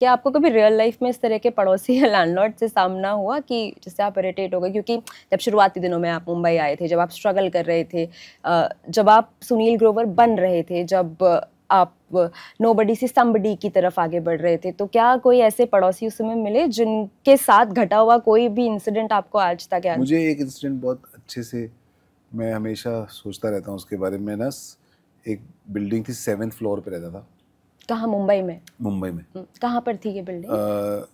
क्या आपको कभी रियल लाइफ में इस तरह के पड़ोसी या लैंडलॉर्ड से सामना हुआ कि जिससे आप इरिटेट हो गए क्योंकि जब शुरुआती दिनों में आप मुंबई आए थे जब आप स्ट्रगल कर रहे थे जब आप सुनील ग्रोवर बन रहे थे जब आप नो बडी से समबडी की तरफ आगे बढ़ रहे थे तो क्या कोई ऐसे पड़ोसी उस समय मिले जिनके साथ घटा हुआ कोई भी इंसिडेंट आपको आज तक याद मुझे एक इंसिडेंट बहुत अच्छे से मैं हमेशा सोचता रहता हूँ उसके बारे में ना एक बिल्डिंग थी सेवन्थ फ्लोर पर रहता था कहाँ मुंबई में मुंबई में हम्म, कहाँ पर थी ये बिल्डिंग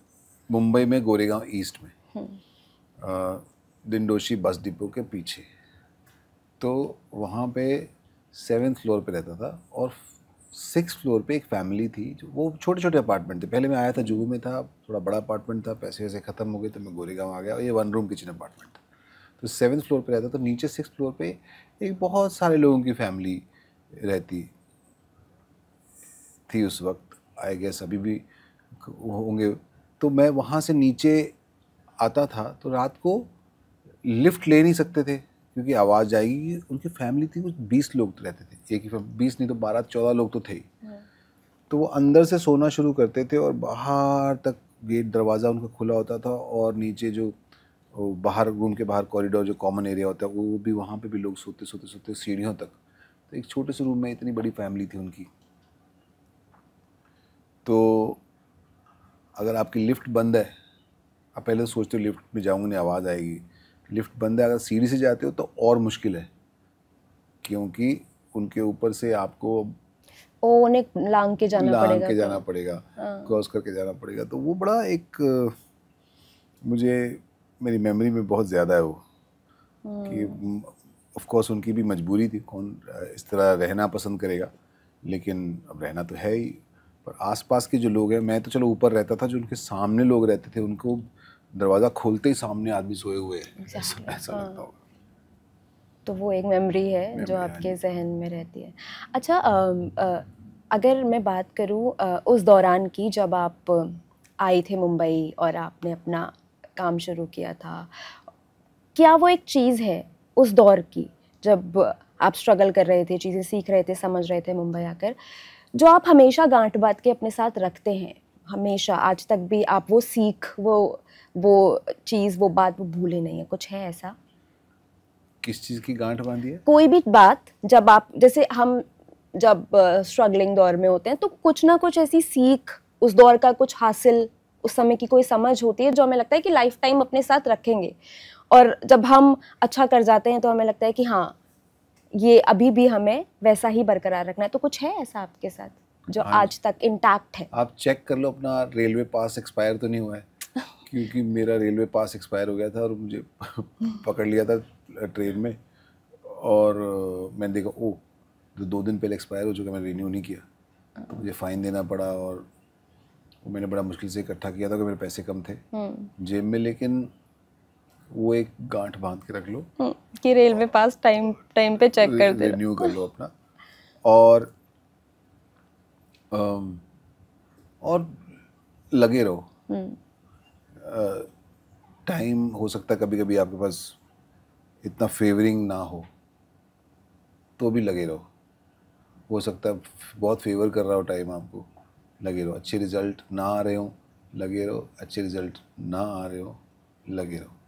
मुंबई में गोरेगांव ईस्ट में हम्म। दिंडोशी बस डिपो के पीछे तो वहाँ पे सेवन फ्लोर पे रहता था और सिक्स फ्लोर पे एक फैमिली थी जो वो छोटे छोटे अपार्टमेंट थे पहले मैं आया था जुहू में था थोड़ा बड़ा अपार्टमेंट था पैसे वैसे ख़त्म हो गए तो मैं गोरेगांव आ गया और ये वन रूम किचन अपार्टमेंट था तो सेवन फ्लोर पे रहता तो नीचे सिक्स फ्लोर पे एक बहुत सारे लोगों की फैमिली रहती थी उस वक्त आई गेस अभी भी होंगे तो मैं वहाँ से नीचे आता था तो रात को लिफ्ट ले नहीं सकते थे क्योंकि आवाज़ जाएगी उनकी फैमिली थी कुछ बीस लोग तो रहते थे एक ही बीस नहीं तो बारह चौदह लोग तो थे ही हाँ। तो वो अंदर से सोना शुरू करते थे और बाहर तक गेट दरवाज़ा उनका खुला होता था और नीचे जो बाहर रूम के बाहर कॉरिडोर जो कॉमन एरिया होता है वो भी वहाँ पे भी लोग सोते सोते सोते सीढ़ियों तक तो एक छोटे से रूम में इतनी बड़ी फैमिली थी उनकी अगर आपकी लिफ्ट बंद है आप पहले तो सोचते हो लिफ्ट में जाऊँगा नहीं आवाज़ आएगी लिफ्ट बंद है अगर सीढ़ी से जाते हो तो और मुश्किल है क्योंकि उनके ऊपर से आपको ओ उन्हें लांग के जाना लांग पड़ेगा के तो। जाना पड़ेगा हाँ। क्रॉस करके जाना पड़ेगा तो वो बड़ा एक मुझे मेरी मेमोरी में बहुत ज़्यादा है वो कि ऑफ हम्म। कोर्स उनकी भी मजबूरी थी कौन इस तरह रहना पसंद करेगा लेकिन अब रहना तो है ही पर आसपास के जो लोग हैं मैं तो चलो ऊपर रहता था जो उनके सामने लोग रहते थे उनको दरवाज़ा खोलते ही सामने आदमी सोए हुए हैं exactly. ऐसा हाँ। लगता होगा तो वो एक मेमोरी है मेमरी जो हाँ आपके जहन में रहती है अच्छा आ, आ, अगर मैं बात करूँ उस दौरान की जब आप आए थे मुंबई और आपने अपना काम शुरू किया था क्या वो एक चीज़ है उस दौर की जब आप स्ट्रगल कर रहे थे चीज़ें सीख रहे थे समझ रहे थे मुंबई आकर जो आप हमेशा गांठ बांध के अपने साथ रखते हैं हमेशा आज तक भी आप वो सीख वो वो चीज़ वो बात वो भूले नहीं है कुछ है ऐसा किस चीज़ की गांठ बांधी है कोई भी बात जब आप जैसे हम जब स्ट्रगलिंग uh, दौर में होते हैं तो कुछ ना कुछ ऐसी सीख उस दौर का कुछ हासिल उस समय की कोई समझ होती है जो हमें लगता है कि लाइफ टाइम अपने साथ रखेंगे और जब हम अच्छा कर जाते हैं तो हमें लगता है कि हाँ ये अभी भी हमें वैसा ही बरकरार रखना है तो कुछ है ऐसा आपके साथ जो हाँ आज तक इंटैक्ट है आप चेक कर लो अपना रेलवे पास एक्सपायर तो नहीं हुआ है क्योंकि मेरा रेलवे पास एक्सपायर हो गया था और मुझे पकड़ लिया था ट्रेन में और मैंने देखा ओ तो दो दिन पहले एक्सपायर हो चुका मैंने रिन्यू नहीं किया तो मुझे फ़ाइन देना पड़ा और मैंने बड़ा मुश्किल से इकट्ठा किया था कि मेरे पैसे कम थे हम्म। जेब में लेकिन वो एक गांठ बांध के रख लो हम्म, कि रेलवे पास टाइम टाइम पे चेक कर दे रिन्यू कर लो अपना और और लगे रहो हम्म। टाइम हो सकता है कभी कभी आपके पास इतना फेवरिंग ना हो तो भी लगे रहो हो सकता है बहुत फेवर कर रहा हो टाइम आपको लगे रहो अच्छे रिजल्ट ना आ रहे हो लगे रहो अच्छे रिजल्ट ना आ रहे हो लगे रहो